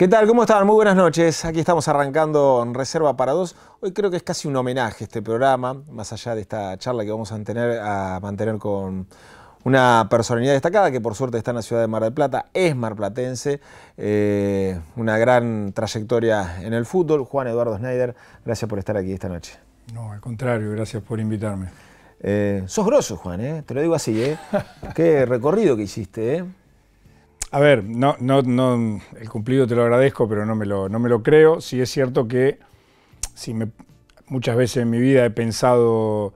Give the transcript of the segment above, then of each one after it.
¿Qué tal? ¿Cómo están? Muy buenas noches. Aquí estamos arrancando en Reserva para Dos. Hoy creo que es casi un homenaje este programa, más allá de esta charla que vamos a, mantener con una personalidad destacada que por suerte está en la ciudad de Mar del Plata, es marplatense, eh, una gran trayectoria en el fútbol. Juan Eduardo Schneider, gracias por estar aquí esta noche. No, al contrario, gracias por invitarme. Eh, sos grosso, Juan, eh, te lo digo así, eh. Qué recorrido que hiciste, ¿eh? A ver, no, no, no, el cumplido te lo agradezco, pero no me lo, creo. Sí es cierto que si muchas veces en mi vida he pensado,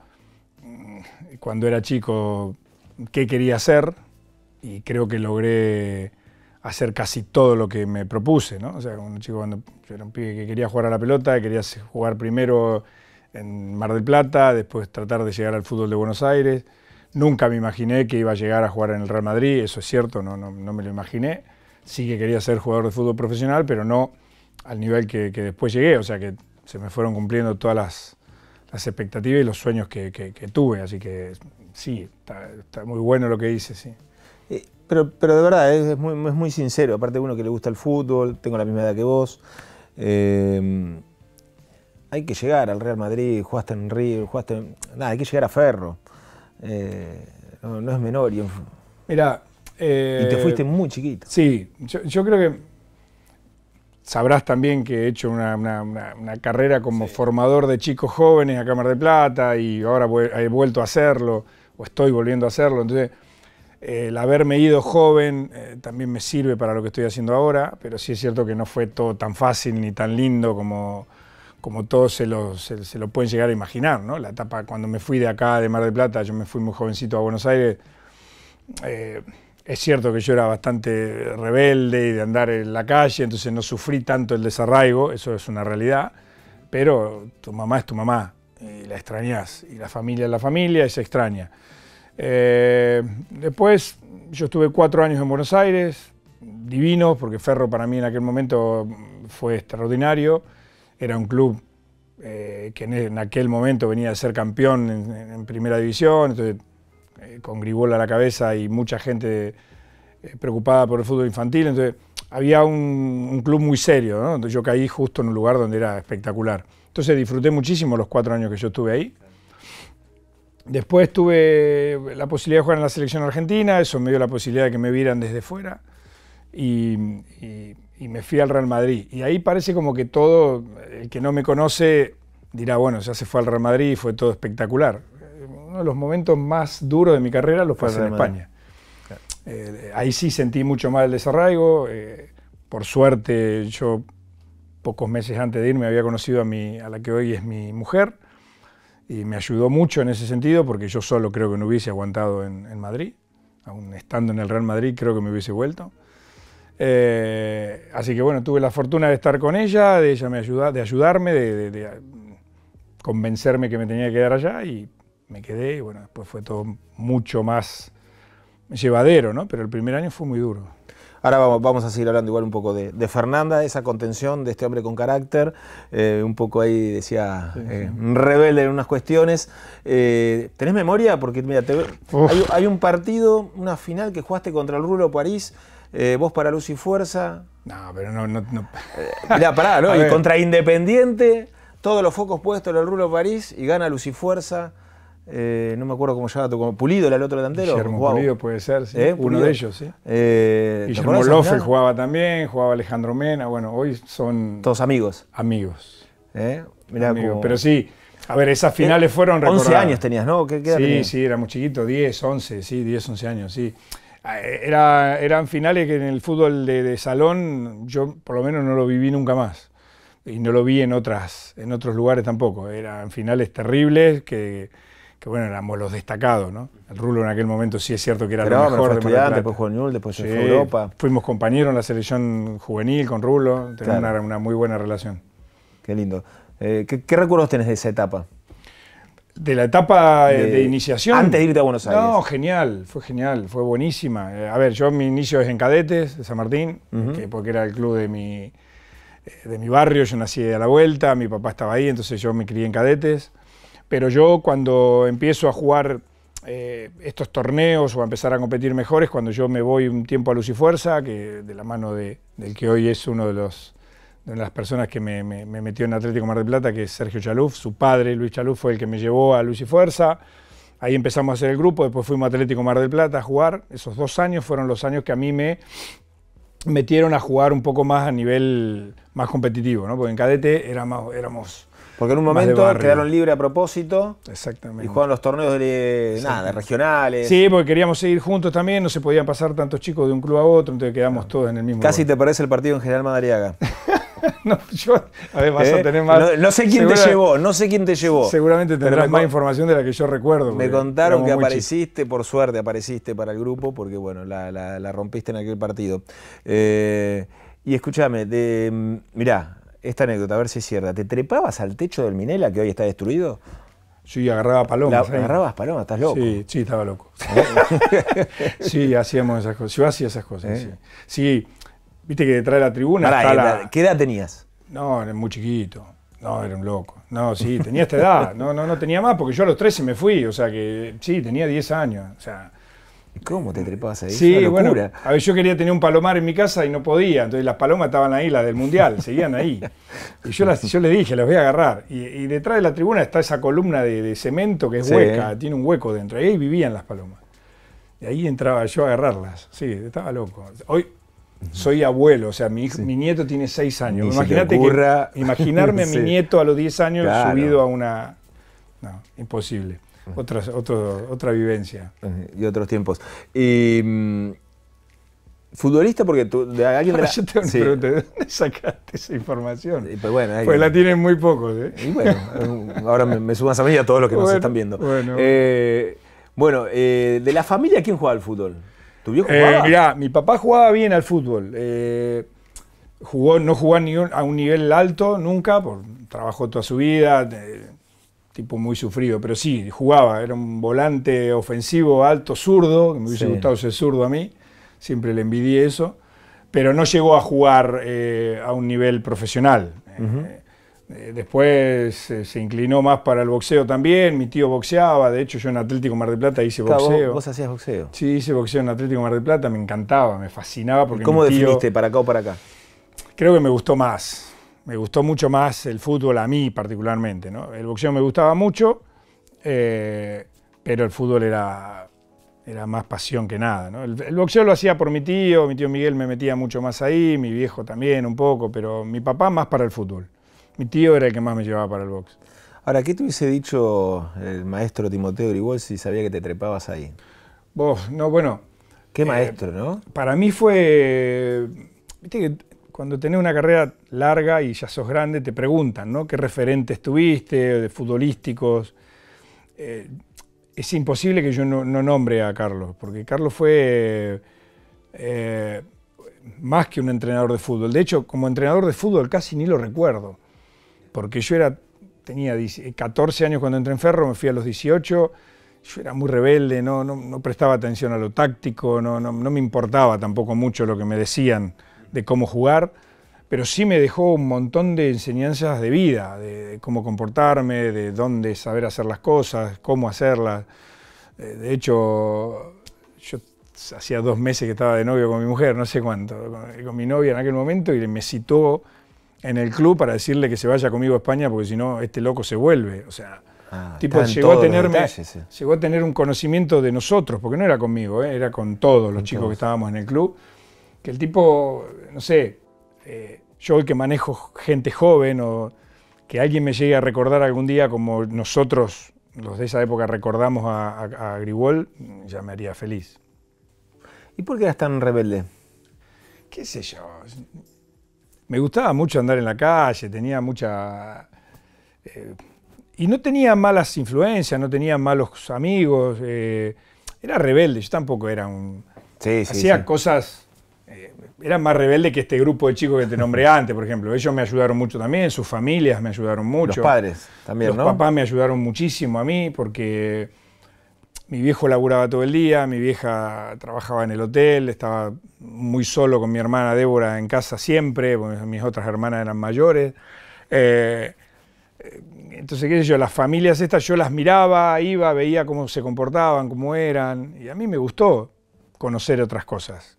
mm, cuando era chico, qué quería hacer y creo que logré hacer casi todo lo que me propuse, ¿no? O sea, un chico cuando era un pibe que quería jugar a la pelota, quería jugar primero en Mar del Plata, después tratar de llegar al fútbol de Buenos Aires, Nunca me imaginé que iba a llegar a jugar en el Real Madrid, eso es cierto, no, no, me lo imaginé. Sí que quería ser jugador de fútbol profesional, pero no al nivel que, después llegué, o sea que se me fueron cumpliendo todas las, expectativas y los sueños que, tuve, así que sí, está, muy bueno lo que hice, sí. Eh, pero, pero de verdad, es, muy, sincero, aparte de uno que le gusta el fútbol, tengo la misma edad que vos. Em, hay que llegar al Real Madrid, jugaste en Río, jugaste en... Nada, hay que llegar a Ferro. Eh, no, es menor. Y, Mira, te fuiste eh, muy chiquito. Sí, yo, creo que sabrás también que he hecho una, carrera como formador de chicos jóvenes a Cámara de Plata y ahora he vuelto a hacerlo o estoy volviendo a hacerlo. Entonces, el haberme ido joven eh, también me sirve para lo que estoy haciendo ahora, pero sí es cierto que no fue todo tan fácil ni tan lindo como, como todos se lo, se, pueden llegar a imaginar, ¿no? La etapa cuando me fui de acá, de Mar del Plata, yo me fui muy jovencito a Buenos Aires. Eh, es cierto que yo era bastante rebelde y de andar en la calle, entonces no sufrí tanto el desarraigo, eso es una realidad, pero tu mamá es tu mamá y la extrañas, y la familia es la familia y se extraña. Eh, después yo estuve cuatro años en Buenos Aires, divino, porque Ferro para mí en aquel momento fue extraordinario era un club eh, que e-, en, aquel momento venía a ser campeón en, primera división, entonces, eh, con Gribol a la cabeza y mucha gente eh, preocupada por el fútbol infantil, entonces había un, club muy serio, yo caí justo en un lugar donde era espectacular. Entonces disfruté muchísimo los cuatro años que yo estuve ahí. Después tuve la posibilidad de jugar en la selección argentina, eso me dio la posibilidad de que me vieran desde fuera y y me fui al Real Madrid. Y ahí parece como que todo, el que no me conoce dirá, bueno, ya se fue al Real Madrid y fue todo espectacular. Uno de los momentos más duros de mi carrera lo fue en España. Eh, ahí sí sentí mucho más el desarraigo. Eh, por suerte, yo pocos meses antes de irme había conocido a, mi, a la que hoy es mi mujer y me ayudó mucho en ese sentido porque yo solo creo que no hubiese aguantado en, en Madrid. Aún estando en el Real Madrid creo que me hubiese vuelto. Eh, así que bueno, tuve la fortuna de estar con ella, de ella me ayuda, de ayudarme, de, convencerme que me tenía que quedar allá y me quedé y bueno, después fue todo mucho más llevadero, ¿no? Pero el primer año fue muy duro. Ahora vamos, vamos a seguir hablando igual un poco de, de Fernanda, esa contención de este hombre con carácter, eh, un poco ahí decía eh, rebelde en unas cuestiones. ¿Tenés memoria? Porque mira, hay, hay, un partido, una final que jugaste contra el Rulo París eh, vos para Luz y Fuerza. No, pero no. no, eh, Mirá, pará, ¿no? y contra Independiente, todos los focos puestos en el Rulo París y gana Luz y Fuerza. Eh, no me acuerdo cómo se llama, como Pulido era el otro delantero. Guillermo Pulido puede ser, sí. uno de ellos, sí. Eh, Guillermo Lofe jugaba también, jugaba Alejandro Mena, bueno, hoy son... Todos amigos. Amigos. Mirá amigos. Pero sí, a ver, esas finales fueron recordadas. 11 años tenías, ¿no? ¿Qué, sí, sí, era muy chiquito, 10, 11, sí, 10, 11 años, sí. Ah, eh, eran finales que en el fútbol de, salón yo por lo menos no lo viví nunca más. Y no lo vi en, otras, en otros lugares tampoco. Eran finales terribles que, bueno, éramos los destacados, ¿no? El Rulo en aquel momento sí es cierto que era lo mejor de Plata. Después después Europa. Fuimos compañeros en la selección juvenil con Rulo, teníamos una, muy buena relación. Qué lindo. Eh, ¿Qué recuerdos tenés de esa etapa? De la etapa eh, de, iniciación. Antes de irte a Buenos Aires. No, genial, fue genial, fue buenísima. Eh, a ver, yo mi inicio es en Cadetes, de San Martín, que, porque era el club de mi, eh, de mi barrio, yo nací a la vuelta, mi papá estaba ahí, entonces yo me crié en Cadetes. Pero yo cuando empiezo a jugar estos torneos o a empezar a competir mejores cuando yo me voy un tiempo a Luz y Fuerza, que de la mano de, del que hoy es uno de los de las personas que me, metió en Atlético Mar del Plata, que es Sergio Chaluf, su padre Luis Chaluf fue el que me llevó a Luis y Fuerza. Ahí empezamos a hacer el grupo, después fuimos a Atlético Mar del Plata a jugar. Esos dos años fueron los años que a mí me metieron a jugar un poco más a nivel más competitivo, ¿no? Porque en cadete éramos, éramos porque en un momento quedaron libres a propósito. Exactamente. Y jugaban los torneos de regionales. Sí, porque queríamos seguir juntos también, no se podían pasar tantos chicos de un club a otro, entonces quedamos todos en el mismo. Casi te parece el partido en General Madariaga. Eh, no, No, sé quién te llevó, no sé quién te llevó. Seguramente tendrás más información de la que yo recuerdo. Me contaron que apareciste, por suerte apareciste para el grupo, porque bueno, la, rompiste en aquel partido. Eh, y escúchame, de, mm, mirá, esta anécdota, a ver si es cierta. ¿Te trepabas al techo del Minela, que hoy está destruido? Sí, agarraba palomas. Eh. agarrabas palomas, estás loco. Sí, estaba loco. sí, hacíamos esas cosas. Yo hacía esas cosas. sí. Viste que detrás de la tribuna. ¿Qué edad tenías? No, era muy chiquito. No, era un loco. No, sí, tenía esta edad. No, no, no tenía más porque yo a los 13 me fui. O sea que sí, tenía 10 años. O sea. ¿Cómo te trepabas ahí? Sí, bueno. A ver, yo quería tener un palomar en mi casa y no podía. Entonces las palomas estaban ahí, las del mundial, seguían ahí. Y yo, las, yo le dije, las voy a agarrar. Y, detrás de la tribuna está esa columna de, cemento que es hueca, tiene un hueco dentro. Y ahí vivían las palomas. Y ahí entraba yo a agarrarlas. Sí, estaba loco. Hoy, soy abuelo, o sea, mi, mi nieto tiene seis años. Imagínate que, imaginarme a mi nieto a los diez años subido a una... No, imposible. otra vivencia. Y otros tiempos. Mm, futbolista porque tú, de alguien yo te ¿de dónde sacaste esa información? Pues, pues, la tienen muy pocos, ¿eh? Y bueno, ahora me, me, sumas a mí y a todos los que nos están viendo. Bueno, eh, eh, de la familia, ¿quién juega al fútbol? Eh, mi papá jugaba bien al fútbol. Eh, jugó, no jugó a, un nivel alto nunca, por, trabajó toda su vida, tipo muy sufrido, pero sí, jugaba. Era un volante ofensivo, alto, zurdo, que me hubiese gustado ser zurdo a mí, siempre le envidié eso, pero no llegó a jugar eh, a un nivel profesional. Eh, después eh, se inclinó más para el boxeo también. Mi tío boxeaba. De hecho, yo en Atlético Mar del Plata hice boxeo. Vos, hacías boxeo? Sí, hice boxeo en Atlético Mar del Plata. Me encantaba, me fascinaba. Porque ¿Cómo definiste para acá o para acá? Creo que me gustó más. Me gustó mucho más el fútbol a mí particularmente. ¿no? El boxeo me gustaba mucho, eh, pero el fútbol era, más pasión que nada. el boxeo lo hacía por mi tío. Mi tío Miguel me metía mucho más ahí. Mi viejo también un poco. Pero mi papá más para el fútbol. Mi tío era el que más me llevaba para el box. Ahora, ¿qué te hubiese dicho el maestro Timoteo Grigol si sabía que te trepabas ahí? Vos, no, bueno. Qué eh, maestro, ¿no? Para mí fue. Viste que cuando tenés una carrera larga y ya sos grande, te preguntan, ¿no? ¿Qué referentes tuviste de futbolísticos? Eh, es imposible que yo no, nombre a Carlos, porque Carlos fue eh, más que un entrenador de fútbol. De hecho, como entrenador de fútbol casi ni lo recuerdo porque yo era, tenía 14 eh, años cuando entré en Ferro, me fui a los 18, yo era muy rebelde, no, no, prestaba atención a lo táctico, no, no, me importaba tampoco mucho lo que me decían de cómo jugar, pero sí me dejó un montón de enseñanzas de vida, de, de cómo comportarme, de dónde saber hacer las cosas, cómo hacerlas. Eh, de hecho, yo hacía dos meses que estaba de novio con mi mujer, no sé cuánto, con mi novia en aquel momento, y me citó en el club para decirle que se vaya conmigo a España porque si no este loco se vuelve. O sea, ah, tipo llegó a tenerme, llegó a tener un conocimiento de nosotros, porque no era conmigo, ¿eh? era con todos los chicos que estábamos en el club, que el tipo, no sé, eh, yo el que manejo gente joven o que alguien me llegue a recordar algún día como nosotros, los de esa época, recordamos a, a, a ya me haría feliz. ¿Y por qué eras tan rebelde? ¿Qué sé yo? me gustaba mucho andar en la calle, tenía mucha... Eh, y no tenía malas influencias, no tenía malos amigos, eh, era rebelde, yo tampoco era un... Sí, sí, hacía cosas... Eh, era más rebelde que este grupo de chicos que te nombré antes, por ejemplo. Ellos me ayudaron mucho también, sus familias me ayudaron mucho. Los padres también, ¿no? Los papás me ayudaron muchísimo a mí porque mi viejo laburaba todo el día, mi vieja trabajaba en el hotel, estaba muy solo con mi hermana Débora en casa siempre, mis otras hermanas eran mayores. Eh, entonces, qué sé yo, las familias estas yo las miraba, iba, veía cómo se comportaban, cómo eran, y a mí me gustó conocer otras cosas.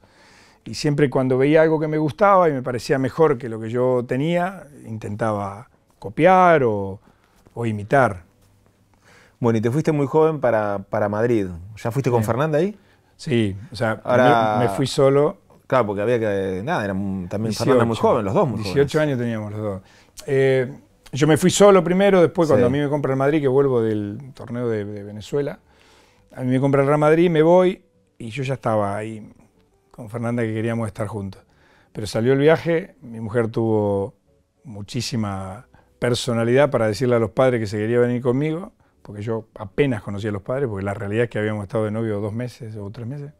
Y siempre cuando veía algo que me gustaba y me parecía mejor que lo que yo tenía, intentaba copiar o imitar. Bueno, y te fuiste muy joven para, para Madrid. ¿Ya fuiste con Fernanda ahí? Sí, o sea, me fui solo. Claro, porque había que. Nada, también 18, era muy joven, los dos 18 años teníamos los dos. Eh, yo me fui solo primero, después cuando a mí me compra el Madrid, que vuelvo del torneo de, de, Venezuela, a mí me compra el Real Madrid, me voy y yo ya estaba ahí con Fernanda que queríamos estar juntos. Pero salió el viaje, mi mujer tuvo muchísima personalidad para decirle a los padres que se quería venir conmigo porque yo apenas conocía a los padres, porque la realidad es que habíamos estado de novio dos meses o tres meses,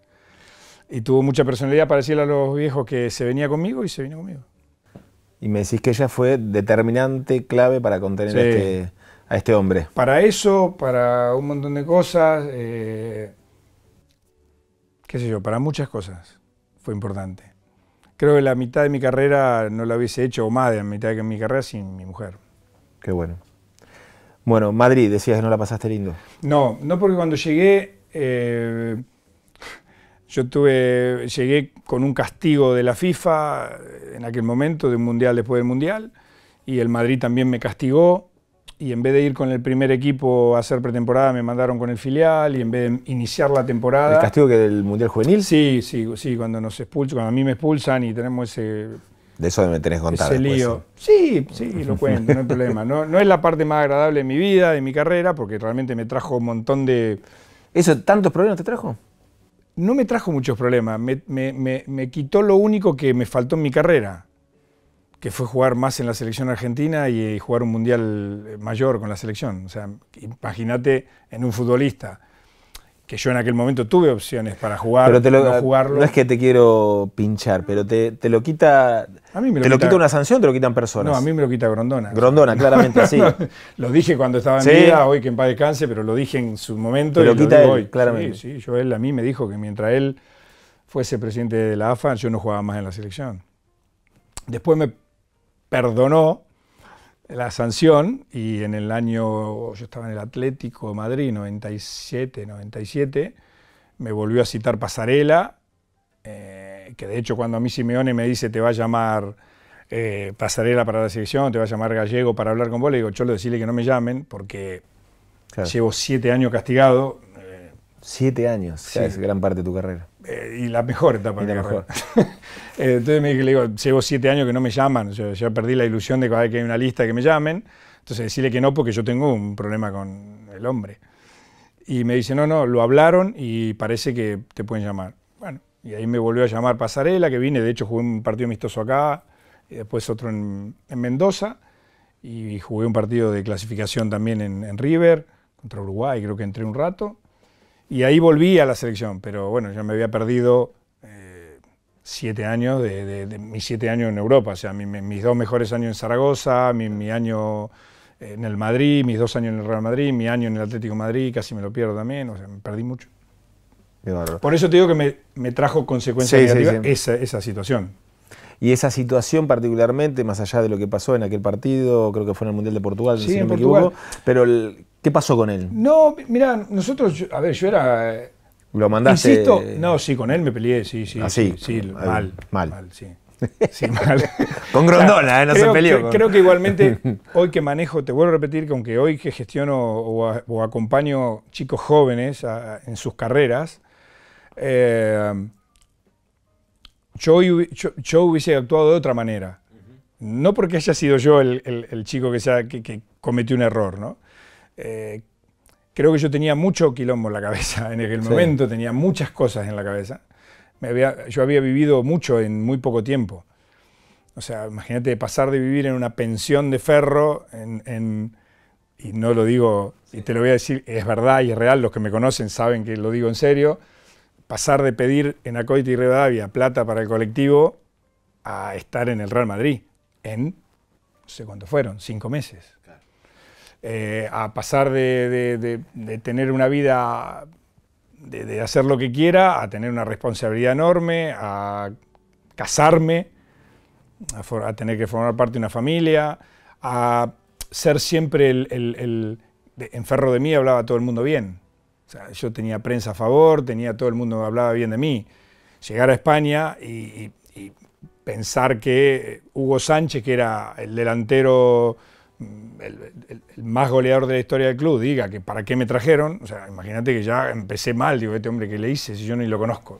y tuvo mucha personalidad para decirle a los viejos que se venía conmigo y se vino conmigo. Y me decís que ella fue determinante, clave para contener a, este, este, hombre. Para eso, para un montón de cosas, eh, qué sé yo, para muchas cosas fue importante. Creo que la mitad de mi carrera no la hubiese hecho, o más de la mitad de mi carrera, sin mi mujer. Qué bueno. Bueno, Madrid, decías que no la pasaste lindo. No, no porque cuando llegué, eh, yo tuve, llegué con un castigo de la FIFA en aquel momento, de un mundial después del mundial, y el Madrid también me castigó, y en vez de ir con el primer equipo a hacer pretemporada, me mandaron con el filial, y en vez de iniciar la temporada... ¿El castigo que del mundial juvenil? Sí, sí, sí, cuando nos expulsan, cuando a mí me expulsan y tenemos ese de eso me tenés que lío. Sí, sí, lo cuento, no hay problema. No, es la parte más agradable de mi vida, de mi carrera, porque realmente me trajo un montón de. ¿Eso tantos problemas te trajo? No me trajo muchos problemas. Me, quitó lo único que me faltó en mi carrera, que fue jugar más en la selección argentina y eh, jugar un mundial eh, mayor con la selección. O sea, imagínate en un futbolista que yo en aquel momento tuve opciones para jugar, no ah, jugarlo. No es que te quiero pinchar, pero te, te lo quita. te lo quita una sanción, te lo quitan personas. No, a mí me lo quita Grondona. Grondona, claramente, así sí. lo dije cuando estaba en vida, hoy que en paz descanse, pero lo dije en su momento. Te lo quita él, claramente. Sí, sí, yo él a mí me dijo que mientras él fuese presidente de la AFA, yo no jugaba más en la selección. Después me perdonó la sanción y en el año, yo estaba en el Atlético de Madrid, 97, 97, me volvió a citar Pasarela, eh, que de hecho cuando a mí Simeone me dice te va a llamar eh, Pasarela para la selección, te va a llamar Gallego para hablar con vos, le digo, yo le decirle que no me llamen porque llevo siete años castigado. siete años, es gran parte de tu carrera. Eh, y la mejor etapa de la eh, Entonces me le digo, llevo siete años que no me llaman, yo ya perdí la ilusión de que hay una lista que me llamen, entonces decirle que no porque yo tengo un problema con el hombre. Y me dice, no, no, lo hablaron y parece que te pueden llamar. Bueno, y ahí me volvió a llamar Pasarela, que vine, de hecho jugué un partido amistoso acá, y después otro en, Mendoza, y jugué un partido de clasificación también en River, contra Uruguay, creo que entré un rato, y ahí volví a la selección, pero bueno, ya me había perdido eh, siete años, de, mis siete años en Europa, o sea, mis dos mejores años en Zaragoza, mi, año eh, en el Madrid, mis dos años en el Real Madrid, mi año en el Atlético Madrid, casi me lo pierdo también, o sea, me perdí mucho. Por eso te digo que me, trajo consecuencias negativas Esa, situación. Y esa situación particularmente, más allá de lo que pasó en aquel partido, creo que fue en el Mundial de Portugal, sí, si no me Portugal. pero el, ¿Qué pasó con él? No, mira, nosotros, a ver, yo era... Eh, ¿Lo mandaste? no, sí, con él me peleé, sí, sí. Así. Ah, sí, sí mal, mal, sí. con Grondona, ¿eh? no creo, se peleó. Creo que igualmente hoy que manejo, te vuelvo a repetir que aunque hoy que gestiono o, acompaño chicos jóvenes en sus carreras, eh, yo, hubiese actuado de otra manera. No porque haya sido yo el, chico que, sea, que cometió un error, ¿no? Eh, creo que yo tenía mucho quilombo en la cabeza en aquel momento, tenía muchas cosas en la cabeza. yo había vivido mucho en muy poco tiempo. O sea, imagínate pasar de vivir en una pensión de ferro, y no lo digo, y te lo voy a decir, es verdad y es real, los que me conocen saben que lo digo en serio, pasar de pedir en Acoite y Rivadavia plata para el colectivo a estar en el Real Madrid en, no sé cuánto fueron, cinco meses. Eh, a pasar de, tener una vida, de, hacer lo que quiera, a tener una responsabilidad enorme, a casarme, a, tener que formar parte de una familia, a ser siempre el, enferro de mí hablaba todo el mundo bien. yo tenía prensa a favor, tenía todo el mundo hablaba bien de mí. Llegar a España y pensar que Hugo Sánchez, que era el delantero el, más goleador de la historia del club diga que para qué me trajeron, o sea, imagínate que ya empecé mal, digo, este hombre que le hice si yo ni lo conozco.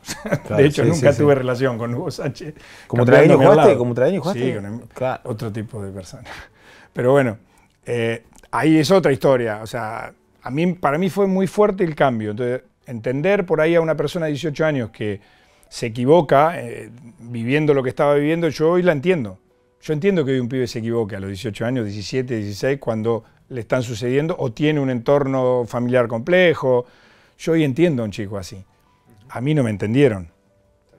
de hecho, nunca tuve relación con Hugo Sánchez. ¿Como Traeño jugaste? ¿Como Sí, con otro tipo de persona. Pero bueno, eh, ahí es otra historia. O sea, a mí, para mí fue muy fuerte el cambio. Entonces, entender por ahí a una persona de 18 años que se equivoca eh, viviendo lo que estaba viviendo, yo hoy la entiendo. Yo entiendo que hoy un pibe se equivoque a los 18 años, 17, 16, cuando le están sucediendo o tiene un entorno familiar complejo. Yo hoy entiendo a un chico así. A mí no me entendieron.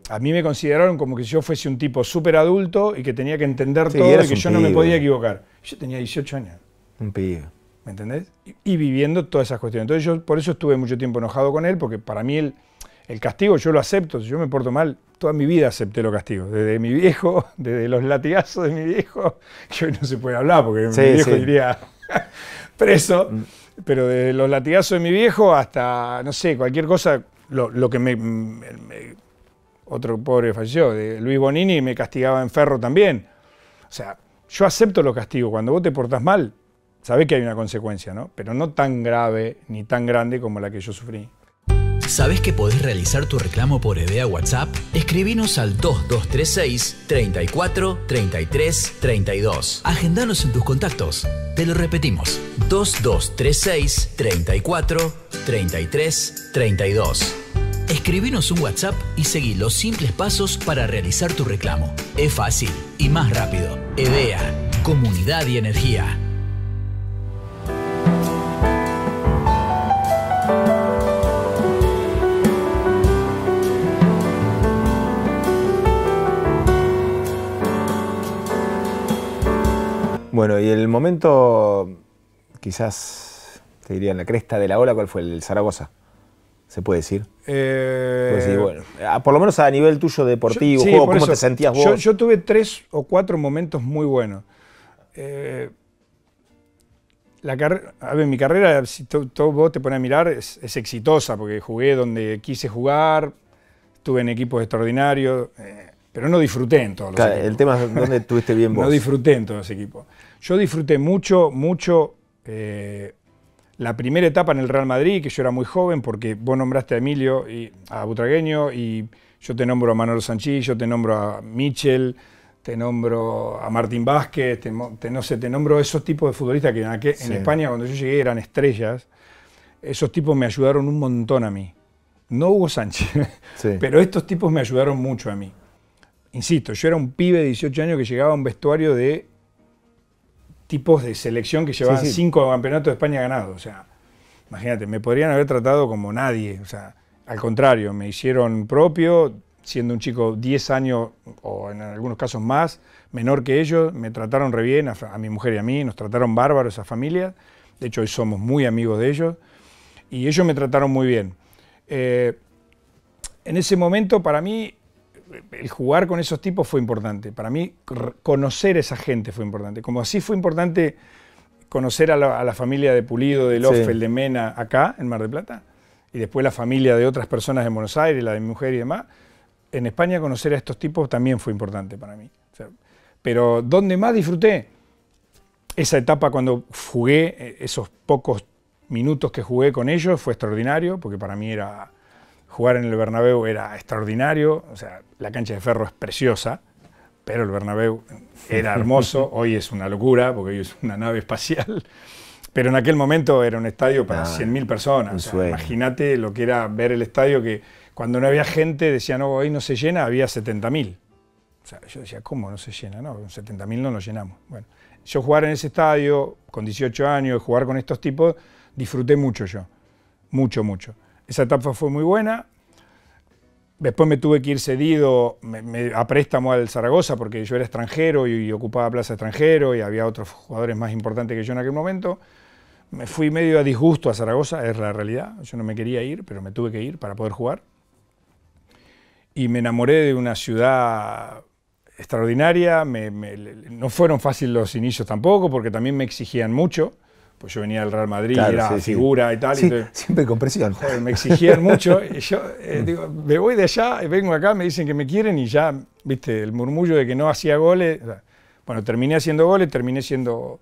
A mí me consideraron como que yo fuese un tipo súper adulto y que tenía que entender todo y que yo no me podía equivocar. Yo tenía 18 años. Un pibe. ¿Me entendés? Y, viviendo todas esas cuestiones. Entonces yo por eso estuve mucho tiempo enojado con él, porque para mí el, el castigo yo lo acepto. Si yo me porto mal, toda mi vida acepté los castigos. Desde mi viejo, desde los latigazos de mi viejo, que hoy no se puede hablar porque mi viejo iría preso, mm. pero desde los latigazos de mi viejo hasta, no sé, cualquier cosa, lo, que me, Otro pobre falleció, de Luis Bonini me castigaba en ferro también. O sea, yo acepto los castigos. Cuando vos te portás mal, sabés que hay una consecuencia, ¿no? Pero no tan grave ni tan grande como la que yo sufrí. ¿Sabes que podés realizar tu reclamo por EDEA WhatsApp? Escribinos al 2236 34 33 32. Agendanos en tus contactos. Te lo repetimos. 2236 34 33 32. Escribinos un WhatsApp y seguí los simples pasos para realizar tu reclamo. Es fácil y más rápido. EDEA, Comunidad y Energía. Bueno, y el momento, quizás, te diría, en la cresta de la ola, ¿cuál fue? El Zaragoza. ¿Se puede decir? Eh, pues sí, Bueno, por lo menos a nivel tuyo deportivo, ¿cómo te sentías vos? Yo, tuve tres o cuatro momentos muy buenos. Eh, la a ver, mi carrera, si todo vos te pones a mirar, es, exitosa, porque jugué donde quise jugar, estuve en equipos extraordinarios, eh, pero no disfruté en todos los claro, El tema es dónde estuviste bien vos. No disfruté en todos los equipos. Yo disfruté mucho, mucho eh, la primera etapa en el Real Madrid, que yo era muy joven, porque vos nombraste a Emilio, y, a Butragueño, y yo te nombro a Manuel Sanchí, yo te nombro a Michel, te nombro a Martín Vázquez, no sé, te nombro esos tipos de futbolistas que en, España cuando yo llegué eran estrellas. Esos tipos me ayudaron un montón a mí. No Hugo Sánchez, pero estos tipos me ayudaron mucho a mí. Insisto, yo era un pibe de 18 años que llegaba a un vestuario de tipos de selección que llevaban cinco campeonatos de España ganados. O sea, imagínate, me podrían haber tratado como nadie. O sea, al contrario, me hicieron propio, siendo un chico 10 años o en algunos casos más, menor que ellos, me trataron re bien, a, mi mujer y a mí, nos trataron bárbaros esa familia. De hecho, hoy somos muy amigos de ellos. Y ellos me trataron muy bien. Eh, en ese momento, para mí, eh, el jugar con esos tipos fue importante. Para mí, conocer a esa gente fue importante. Como así fue importante conocer a la, familia de Pulido, de Loffel, de Mena, acá, en Mar de Plata, y después la familia de otras personas en Buenos Aires, la de mi mujer y demás, en España conocer a estos tipos también fue importante para mí. pero donde más disfruté esa etapa cuando jugué, eh, esos pocos minutos que jugué con ellos, fue extraordinario, porque para mí era Jugar en el Bernabéu era extraordinario, o sea, la cancha de ferro es preciosa, pero el Bernabéu era hermoso, hoy es una locura, porque hoy es una nave espacial, pero en aquel momento era un estadio para 100.000 ah, personas. Imagínate lo que era ver el estadio que cuando no había gente decían, no, oh, hoy no se llena, había 70.000. O sea, yo decía, ¿cómo no se llena? No, 70.000 no nos llenamos. Bueno, yo jugar en ese estadio con 18 años, jugar con estos tipos, disfruté mucho yo, mucho, mucho. Esa etapa fue muy buena. Después me tuve que ir cedido me, a préstamo al Zaragoza porque yo era extranjero y, ocupaba plaza extranjero y había otros jugadores más importantes que yo en aquel momento. Me fui medio a disgusto a Zaragoza, es la realidad. Yo no me quería ir, pero me tuve que ir para poder jugar. Y me enamoré de una ciudad extraordinaria. no fueron fáciles los inicios tampoco porque también me exigían mucho pues yo venía del Real Madrid, era figura y tal. siempre con presión. Eh, me exigían mucho. yo eh, digo, me voy de allá, eh, vengo acá, me dicen que me quieren y ya, viste, el murmullo de que no hacía goles. Bueno, terminé haciendo goles, terminé siendo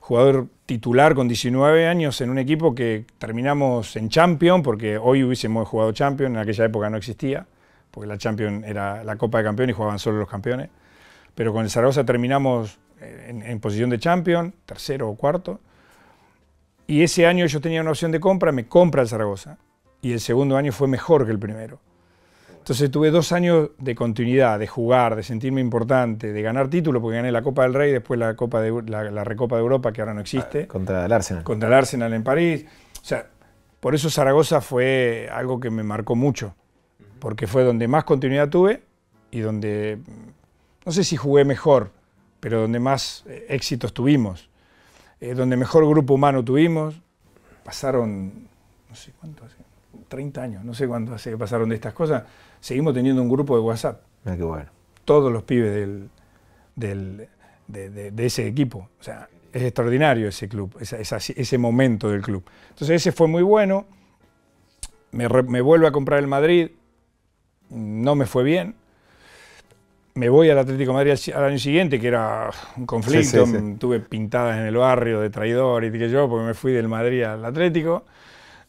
jugador titular con 19 años en un equipo que terminamos en Champion, porque hoy hubiésemos jugado Champion, en aquella época no existía, porque la Champion era la Copa de Campeones y jugaban solo los campeones. Pero con el Zaragoza terminamos en, en posición de Champion, tercero o cuarto y ese año yo tenía una opción de compra, me compra el Zaragoza. Y el segundo año fue mejor que el primero. Entonces tuve dos años de continuidad, de jugar, de sentirme importante, de ganar títulos, porque gané la Copa del Rey, después la, Copa de, la, la Recopa de Europa, que ahora no existe. Ah, contra el Arsenal. Contra el Arsenal en París. O sea, por eso Zaragoza fue algo que me marcó mucho, porque fue donde más continuidad tuve y donde, no sé si jugué mejor, pero donde más eh, éxitos tuvimos. Eh, donde mejor grupo humano tuvimos. Pasaron, no sé 30 años, no sé cuánto pasaron de estas cosas. Seguimos teniendo un grupo de WhatsApp. Todos los pibes de, ese equipo. O sea, es extraordinario ese club, ese momento del club. Entonces ese fue muy bueno. Me, me vuelvo a comprar el Madrid, no me fue bien me voy al Atlético Madrid al año siguiente, que era un conflicto, tuve pintadas en el barrio de traidor y que yo, porque me fui del Madrid al Atlético.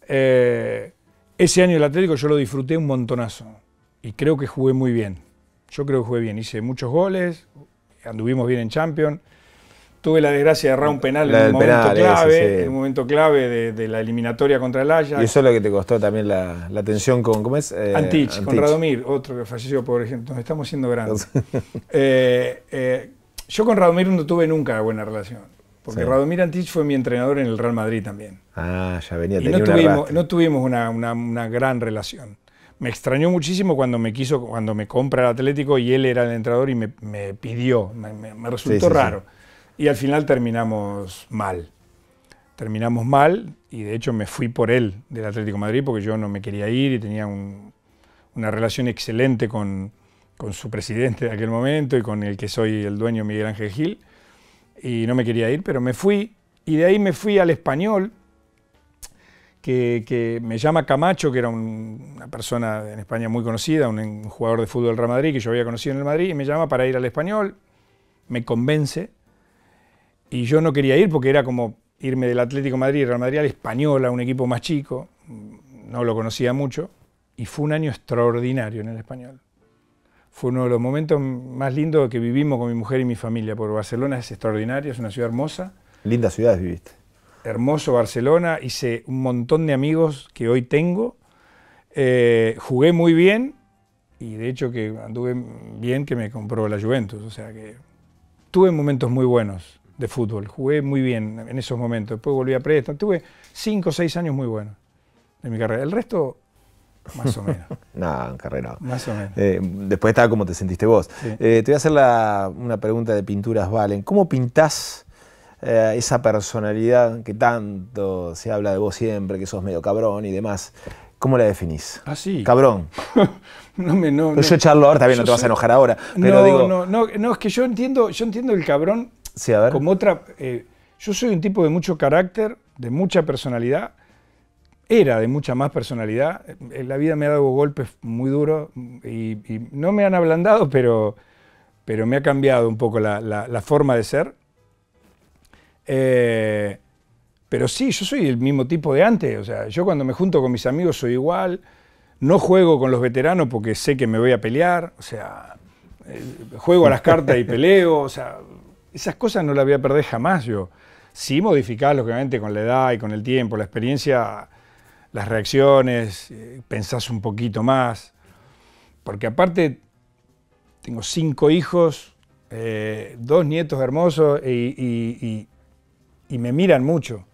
Eh, ese año el Atlético yo lo disfruté un montonazo y creo que jugué muy bien. Yo creo que jugué bien, hice muchos goles, anduvimos bien en Champions. Tuve la desgracia de errar un penal en un momento clave, un momento clave de, la eliminatoria contra el Ajax. Y eso es lo que te costó también la, atención tensión con, ¿cómo es? Eh, Antich, con Radomir, otro que falleció, por ejemplo. Nos estamos siendo grandes. Eh, eh, yo con Radomir no tuve nunca buena relación. Porque Radomir Antich fue mi entrenador en el Real Madrid también. Ah, ya venía, y no tuvimos, no tuvimos una, gran relación me extrañó muchísimo cuando me quiso, cuando me compra el Atlético y él era el entrenador y me, pidió, me, resultó raro y al final terminamos mal. Terminamos mal y de hecho me fui por él del Atlético Madrid porque yo no me quería ir y tenía una relación excelente con, su presidente de aquel momento y con el que soy el dueño Miguel Ángel Gil y no me quería ir, pero me fui y de ahí me fui al español. Que, me llama Camacho, que era una persona en España muy conocida, un, un jugador de fútbol del Real Madrid que yo había conocido en el Madrid, y me llama para ir al español, me convence, y yo no quería ir porque era como irme del Atlético de Madrid Real Madrid al español, a un equipo más chico, no lo conocía mucho, y fue un año extraordinario en el Español. Fue uno de los momentos más lindos que vivimos con mi mujer y mi familia, porque Barcelona es extraordinaria, es una ciudad hermosa. Lindas ciudades viviste. Hermoso Barcelona, hice un montón de amigos que hoy tengo, eh, jugué muy bien y de hecho que anduve bien que me compró la Juventus, o sea que tuve momentos muy buenos de fútbol. Jugué muy bien en esos momentos. Después volví a Presta. Tuve 5 o 6 años muy buenos en mi carrera. El resto, más o menos. no, en carrera Más o menos. Eh, después estaba como te sentiste vos. Eh, te voy a hacer una pregunta de Pinturas Valen. ¿Cómo pintás eh, esa personalidad que tanto se habla de vos siempre, que sos medio cabrón y demás? ¿Cómo la definís? Así. Ah, cabrón. no me, no, no, yo charlo ahora, también no te vas a enojar ahora. no, no, no, no, es que yo entiendo, yo entiendo el cabrón como otra. Eh, yo soy un tipo de mucho carácter, de mucha personalidad. Era de mucha más personalidad. Eh, la vida me ha dado golpes muy duros y, no me han ablandado, pero, pero me ha cambiado un poco la, forma de ser. Eh, pero sí, yo soy el mismo tipo de antes. O sea, yo cuando me junto con mis amigos soy igual. No juego con los veteranos porque sé que me voy a pelear. O sea, juego a las cartas y peleo. O sea, esas cosas no las voy a perder jamás yo. Sí modificás, obviamente, con la edad y con el tiempo, la experiencia, las reacciones, eh, pensás un poquito más. Porque aparte, tengo cinco hijos, eh, dos nietos hermosos y, me miran mucho.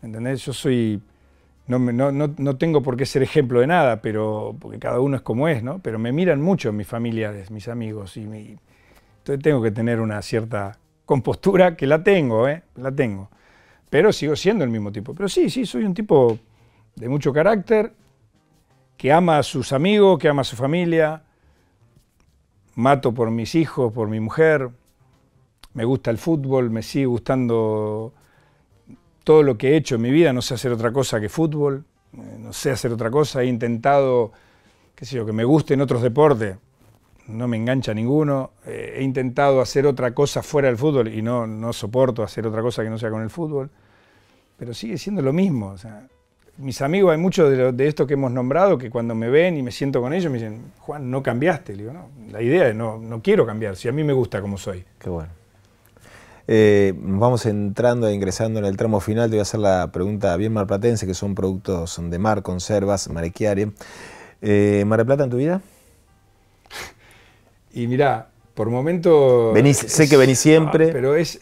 ¿Entendés? Yo soy. No, no, tengo por qué ser ejemplo de nada, pero porque cada uno es como es, ¿no? Pero me miran mucho mis familiares, mis amigos y entonces tengo que tener una cierta postura que la tengo, ¿eh? La tengo. Pero sigo siendo el mismo tipo. Pero sí, sí, soy un tipo de mucho carácter, que ama a sus amigos, que ama a su familia. Mato por mis hijos, por mi mujer. Me gusta el fútbol, me sigue gustando todo lo que he hecho en mi vida. No sé hacer otra cosa que fútbol. Eh, no sé hacer otra cosa. He intentado, qué sé yo, que me gusten otros deportes no me engancha ninguno. Eh, he intentado hacer otra cosa fuera del fútbol y no, soporto hacer otra cosa que no sea con el fútbol. Pero sigue siendo lo mismo. mis amigos, hay muchos de, estos que hemos nombrado que cuando me ven y me siento con ellos me dicen, Juan, no cambiaste. no, la idea es no, no quiero cambiar, si a mí me gusta como soy. Qué bueno. Eh, vamos entrando e ingresando en el tramo final. Te voy a hacer la pregunta bien marplatense, que son productos de mar, conservas, marequiaria Eh, Plata en tu vida? Y mirá, por momento... Venís, sé que venís siempre. Ah, pero es,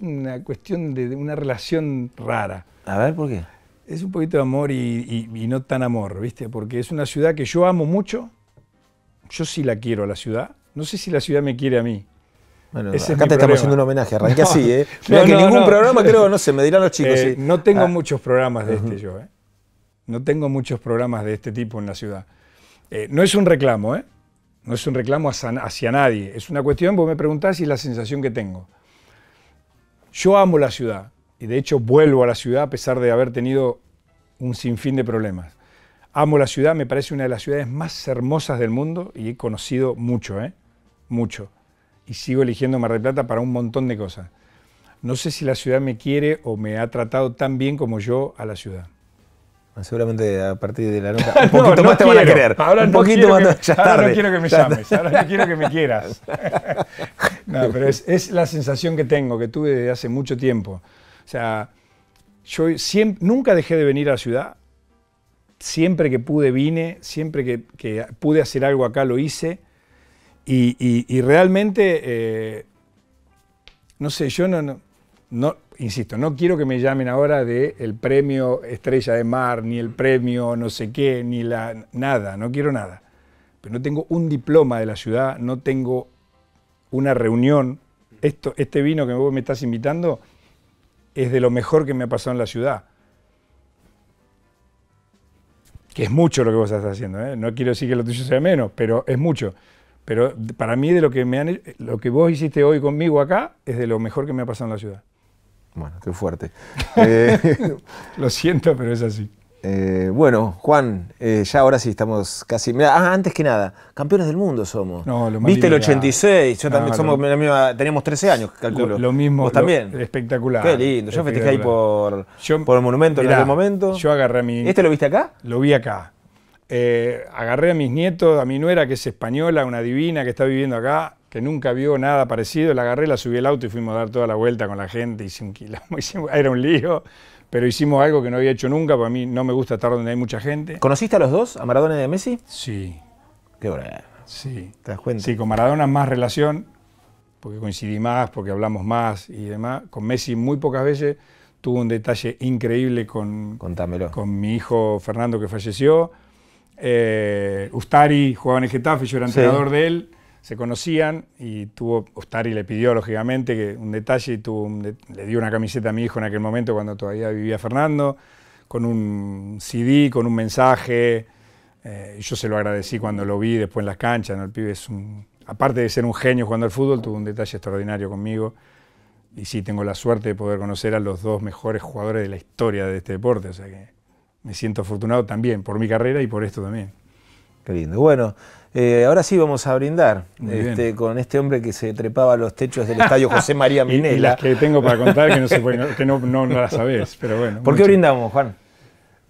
una cuestión de, una relación rara. A ver, ¿por qué? Es un poquito de amor y, no tan amor, ¿viste? Porque es una ciudad que yo amo mucho. Yo sí la quiero a la ciudad. No sé si la ciudad me quiere a mí. Bueno, acá te estamos haciendo un homenaje, arranqué así, ¿eh? no, que ningún programa, creo, no sé, me dirán los chicos. Eh, no tengo ah. muchos programas de este yo, ¿eh? No tengo muchos programas de este tipo en la ciudad. Eh, no es un reclamo, ¿eh? No es un reclamo hacia nadie, es una cuestión, vos me preguntás y es la sensación que tengo. Yo amo la ciudad y de hecho vuelvo a la ciudad a pesar de haber tenido un sinfín de problemas. Amo la ciudad, me parece una de las ciudades más hermosas del mundo y he conocido mucho, ¿eh? Mucho. Y sigo eligiendo Mar del Plata para un montón de cosas. No sé si la ciudad me quiere o me ha tratado tan bien como yo a la ciudad. Ah, seguramente a partir de la nota. Un poquito más te van a querer. Ahora un poquito no ya no quiero que me llames, ahora no quiero que me quieras. no, pero es, la sensación que tengo, que tuve desde hace mucho tiempo. O sea, yo siempre, nunca dejé de venir a la ciudad. Siempre que pude vine, siempre que, pude hacer algo acá lo hice. Y, realmente, eh, no sé, yo no insisto, no quiero que me llamen ahora de el premio Estrella de Mar, ni el premio no sé qué, ni la nada, no quiero nada. Pero no tengo un diploma de la ciudad, no tengo una reunión. Esto, este vino que vos me estás invitando es de lo mejor que me ha pasado en la ciudad. Que es mucho lo que vos estás haciendo, ¿eh? no quiero decir que lo tuyo sea menos, pero es mucho. Pero para mí de lo que me han, lo que vos hiciste hoy conmigo acá es de lo mejor que me ha pasado en la ciudad. Bueno, qué fuerte. Eh, lo siento, pero es así. Eh, bueno, Juan, eh, ya ahora sí estamos casi. ah, antes que nada, campeones del mundo somos. Viste el 86, yo también somos teníamos 13 años, calculo. Lo, mismo. también. espectacular. Qué lindo. Yo festejé ahí por, por el monumento en momento. Yo agarré a mi. ¿Este lo viste acá? Lo vi acá. agarré a mis nietos, a mi nuera, que es española, una divina que está viviendo acá, que nunca vio nada parecido, la agarré, la subí al auto y fuimos a dar toda la vuelta con la gente, hice un era un lío, pero hicimos algo que no había hecho nunca, para mí no me gusta estar donde hay mucha gente. ¿Conociste a los dos, a Maradona y a Messi? Sí. Qué hora. Sí. ¿Te das cuenta? Sí, con Maradona más relación, porque coincidí más, porque hablamos más y demás. Con Messi muy pocas veces, tuvo un detalle increíble con, con mi hijo Fernando que falleció. Eh, Ustari jugaba en el Getafe, yo era entrenador de él se conocían y tuvo, Ostari le pidió lógicamente que un detalle, y le dio una camiseta a mi hijo en aquel momento cuando todavía vivía Fernando, con un CD, con un mensaje, eh, yo se lo agradecí cuando lo vi después en las canchas, el pibe es un, aparte de ser un genio jugando al fútbol, tuvo un detalle extraordinario conmigo y sí, tengo la suerte de poder conocer a los dos mejores jugadores de la historia de este deporte, o sea que me siento afortunado también por mi carrera y por esto también. Qué lindo. Bueno, eh, ahora sí vamos a brindar este, con este hombre que se trepaba a los techos del estadio José María Minela. y, las que tengo para contar que no, la sabés, pero bueno. ¿Por qué brindamos, Juan?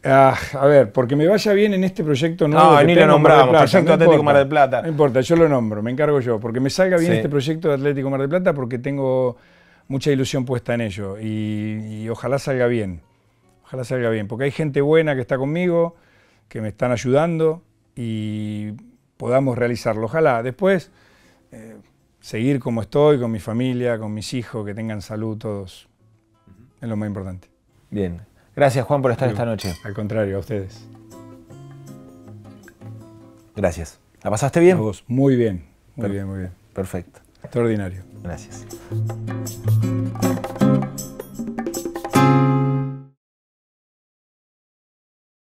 Ah, a ver, porque me vaya bien en este proyecto nuevo. No, ni lo nombramos, Proyecto Atlético Mar del Plata. No importa, yo lo nombro, me encargo yo. Porque me salga bien este proyecto de Atlético Mar del Plata porque tengo mucha ilusión puesta en ello. Y, y ojalá salga bien. Ojalá salga bien. Porque hay gente buena que está conmigo, que me están ayudando y podamos realizarlo. Ojalá después eh, seguir como estoy, con mi familia, con mis hijos, que tengan salud todos. Es lo más importante. Bien. Gracias Juan por estar esta noche. Al contrario, a ustedes. Gracias. ¿La pasaste bien? muy bien, muy bien, muy bien. Perfecto. Extraordinario. Gracias.